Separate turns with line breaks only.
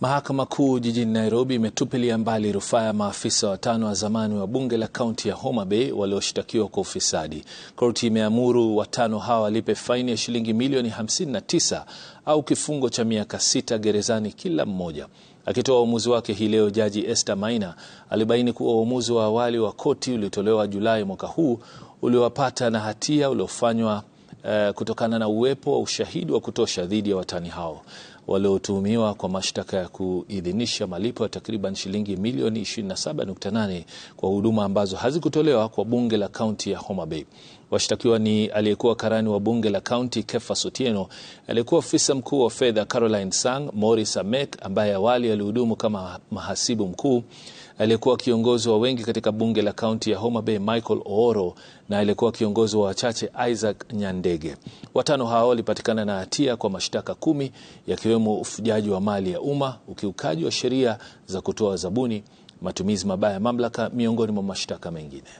Mahakama Kuu jijini Nairobi imetupilia mbali rufaa ya maafisa watano wa zamani wa bunge la kaunti ya Homa Bay walioshtakiwa kwa ufisadi. Korti imeamuru watano hawa walipe faini ya shilingi milioni 59 au kifungo cha miaka sita gerezani kila mmoja. Akitoa uamuzi wake hii leo, Jaji Esther Maina alibaini kuwa uamuzi wa awali wa koti uliotolewa Julai mwaka huu uliowapata na hatia uliofanywa Uh, kutokana na uwepo wa ushahidi wa kutosha dhidi ya watani hao waliotuhumiwa kwa mashtaka ya kuidhinisha malipo ya takriban shilingi milioni 27.8 kwa huduma ambazo hazikutolewa kwa bunge la kaunti ya Homa Bay. Washtakiwa ni aliyekuwa karani wa bunge la kaunti Kefas Otieno, aliyekuwa afisa mkuu wa fedha Caroline Sang, Morris Amek ambaye awali alihudumu kama mahasibu mkuu, aliyekuwa kiongozi wa wengi katika bunge la kaunti ya Homa Bay Michael Ooro na aliyekuwa kiongozi wa wachache Isaac Nyandege. Watano hao walipatikana na hatia kwa mashtaka kumi yakiwemo ikiwemo ufujaji wa mali ya umma, ukiukaji wa sheria za kutoa zabuni, matumizi mabaya ya mamlaka, miongoni mwa mashtaka mengine.